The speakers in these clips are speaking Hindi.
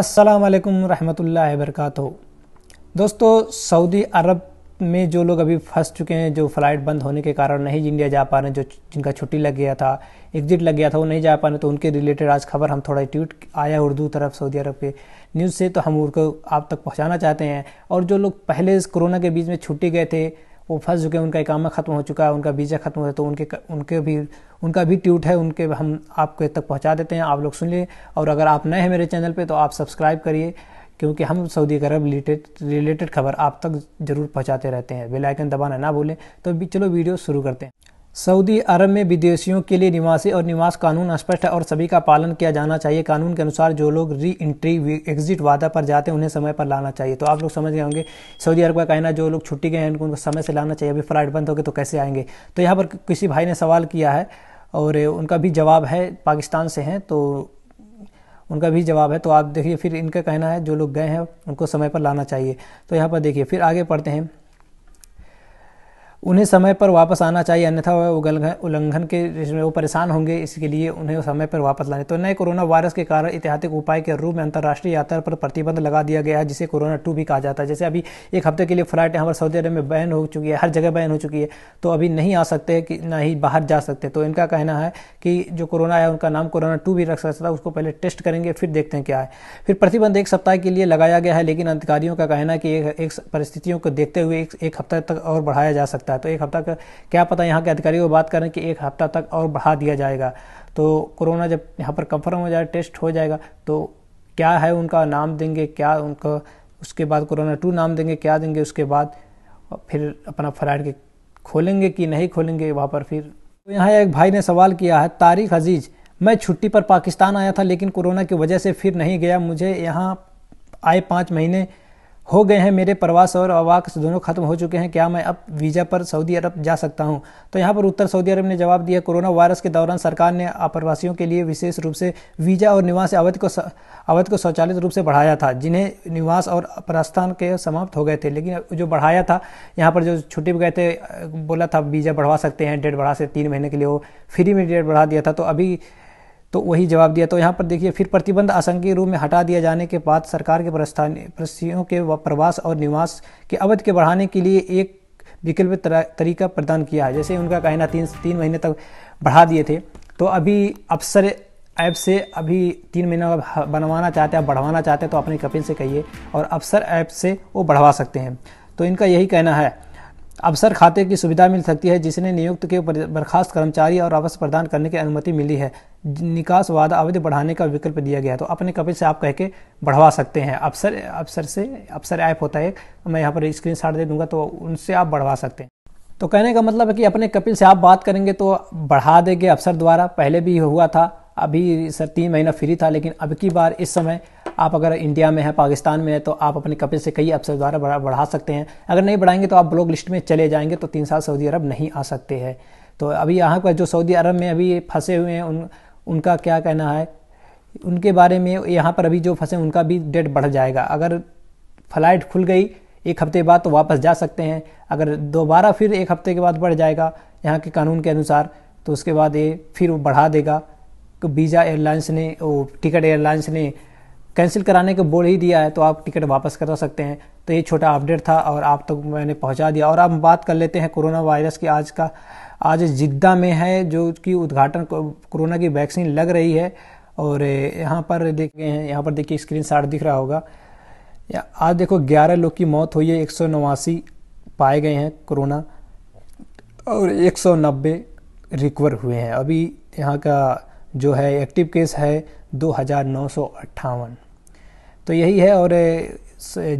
असलकम रहमतुल्लाह वरक दोस्तों सऊदी अरब में जो लोग अभी फंस चुके हैं जो फ़्लाइट बंद होने के कारण नहीं इंडिया जा पा रहे जो जिनका छुट्टी लग गया था एग्जिट लग गया था वो नहीं जा पा रहे तो उनके रिलेटेड आज खबर हम थोड़ा ट्वीट आया उर्दू तरफ सऊदी अरब के न्यूज़ से तो हम उनको आप तक पहुँचाना चाहते हैं और जो लोग पहले कोरोना के बीच में छुट्टी गए थे वो फंस चुके हैं उनका इकामा ख़त्म हो चुका है उनका वीज़ा ख़त्म हो तो उनके उनके भी उनका भी ट्यूट है उनके हम आपको तक पहुँचा देते हैं आप लोग सुन लिए और अगर आप नए हैं मेरे चैनल पर तो आप सब्सक्राइब करिए क्योंकि हम सऊदी अरब रिलेटेड रिलेटेड खबर आप तक ज़रूर पहुँचाते रहते हैं बेलाइकन दबाना ना भूलें तो चलो वीडियो शुरू करते हैं सऊदी अरब में विदेशियों के लिए निवासी और निवास कानून स्पष्ट है और सभी का पालन किया जाना चाहिए कानून के अनुसार जो लोग री एंट्री एग्जिट वादा पर जाते हैं उन्हें समय पर लाना चाहिए तो आप लोग समझ गए होंगे सऊदी अरब का कहना जो लोग छुट्टी गए हैं उनको उनको समय से लाना चाहिए अभी फ्लाइट बंद हो गए तो कैसे आएंगे तो यहाँ पर किसी भाई ने सवाल किया है और उनका भी जवाब है पाकिस्तान से हैं तो उनका भी जवाब है तो आप देखिए फिर इनका कहना है जो लोग गए हैं उनको समय पर लाना चाहिए तो यहाँ पर देखिए फिर आगे पढ़ते हैं उन्हें समय पर वापस आना चाहिए अन्यथा वह उल्लंघन के वो परेशान होंगे इसके लिए उन्हें समय पर वापस लाने तो नए कोरोना वायरस के कारण ऐतिहासिक उपाय के रूप में अंतर्राष्ट्रीय यात्रा पर प्रतिबंध लगा दिया गया है जिसे कोरोना टू भी कहा जाता है जैसे अभी एक हफ्ते के लिए फ्लाइट यहाँ पर सऊदी अरब में बैन हो चुकी है हर जगह बैन हो चुकी है तो अभी नहीं आ सकते कि ना ही बाहर जा सकते तो इनका कहना है कि जो कोरोना है उनका नाम कोरोना टू भी रख सकता है उसको पहले टेस्ट करेंगे फिर देखते हैं क्या है फिर प्रतिबंध एक सप्ताह के लिए लगाया गया है लेकिन अधिकारियों का कहना है कि एक परिस्थितियों को देखते हुए एक हफ्ता तक और बढ़ाया जा सकता है है तो एक हफ्ता का क्या पता यहाँ के अधिकारी वो बात करें कि एक हफ्ता तक और बढ़ा दिया जाएगा तो कोरोना जब यहाँ पर कंफर्म हो जाए टेस्ट हो जाएगा तो क्या है उनका नाम देंगे क्या उनका उसके बाद कोरोना टू नाम देंगे क्या देंगे उसके बाद फिर अपना फ्लाइट के खोलेंगे कि नहीं खोलेंगे वहाँ पर फिर तो यहाँ एक भाई ने सवाल किया है तारिक अजीज़ मैं छुट्टी पर पाकिस्तान आया था लेकिन कोरोना की वजह से फिर नहीं गया मुझे यहाँ आए पाँच महीने हो गए हैं मेरे प्रवास और अवाक दोनों खत्म हो चुके हैं क्या मैं अब वीज़ा पर सऊदी अरब जा सकता हूं तो यहां पर उत्तर सऊदी अरब ने जवाब दिया कोरोना वायरस के दौरान सरकार ने अप्रवासियों के लिए विशेष रूप से वीज़ा और निवास अवध को अवध को स्वचालित रूप से बढ़ाया था जिन्हें निवास और प्रस्थान के समाप्त हो गए थे लेकिन जो बढ़ाया था यहाँ पर जो छुट्टी गए थे बोला था वीज़ा बढ़वा सकते हैं डेट बढ़ा से तीन महीने के लिए वो फ्री में डेट बढ़ा दिया था तो अभी तो वही जवाब दिया तो यहाँ पर देखिए फिर प्रतिबंध आशंकी रूप में हटा दिया जाने के बाद सरकार के प्रस्थानियों के प्रवास और निवास की अवधि के बढ़ाने के लिए एक विकल्प तरीका प्रदान किया है जैसे उनका कहना तीन तीन महीने तक बढ़ा दिए थे तो अभी अफसर ऐप से अभी तीन महीना बनवाना चाहते हैं बढ़वाना चाहते हैं तो अपने कपिल से कहिए और अफसर ऐप से वो बढ़वा सकते हैं तो इनका यही कहना है अवसर खाते की सुविधा मिल सकती है जिसने नियुक्त के बर्खास्त कर्मचारी और अवसर प्रदान करने की अनुमति मिली है निकास वादा अवधि बढ़ाने का विकल्प दिया गया है तो अपने कपिल से आप कह के बढ़वा सकते हैं अवसर अवसर से अवसर ऐप होता है मैं यहाँ पर स्क्रीन दे दूंगा तो उनसे आप बढ़वा सकते हैं तो कहने का मतलब है कि अपने कपिल से आप बात करेंगे तो बढ़ा देंगे अवसर द्वारा पहले भी हुआ था अभी सर तीन महीना फ्री था लेकिन अब की बार इस समय आप अगर इंडिया में है पाकिस्तान में है तो आप अपने कपिल से कई अफसर द्वारा बढ़ा सकते हैं अगर नहीं बढ़ाएंगे तो आप ब्लॉक लिस्ट में चले जाएंगे तो तीन साल सऊदी अरब नहीं आ सकते हैं तो अभी यहाँ पर जो सऊदी अरब में अभी फंसे हुए हैं उन उनका क्या कहना है उनके बारे में यहाँ पर अभी जो फंसे उनका भी डेट बढ़ जाएगा अगर फ्लाइट खुल गई एक हफ्ते बाद तो वापस जा सकते हैं अगर दोबारा फिर एक हफ्ते के बाद बढ़ जाएगा यहाँ के कानून के अनुसार तो उसके बाद ये फिर वो बढ़ा देगा वीज़ा तो एयरलाइंस ने टिकट एयरलाइंस ने कैंसिल कराने को बोल ही दिया है तो आप टिकट वापस करा सकते हैं तो ये छोटा अपडेट था और आप तक तो मैंने पहुंचा दिया और अब बात कर लेते हैं कोरोना वायरस की आज का आज जिद्दा में है जो कि उद्घाटन कोरोना की वैक्सीन लग रही है और यहाँ पर देख गए हैं यहाँ पर देखिए स्क्रीन शाट दिख रहा होगा आज देखो ग्यारह लोग की मौत हुई है एक पाए गए हैं कोरोना और 190 रिकवर हुए हैं अभी यहाँ का जो है एक्टिव केस है दो तो यही है और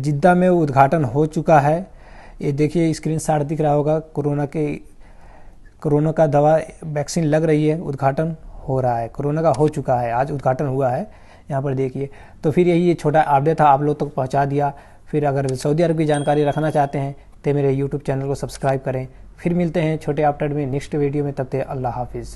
जिद्दा में उद्घाटन हो चुका है ये देखिए स्क्रीन शॉट दिख रहा होगा कोरोना के कोरोना का दवा वैक्सीन लग रही है उद्घाटन हो रहा है कोरोना का हो चुका है आज उद्घाटन हुआ है यहाँ पर देखिए तो फिर यही ये छोटा अपडेट था आप लोग तक तो पहुँचा दिया फिर अगर सऊदी अरब की जानकारी रखना चाहते हैं तो मेरे यूट्यूब चैनल को सब्सक्राइब करें फिर मिलते हैं छोटे अपडेट में नेक्स्ट वीडियो में तब तक अल्लाह हाफिज़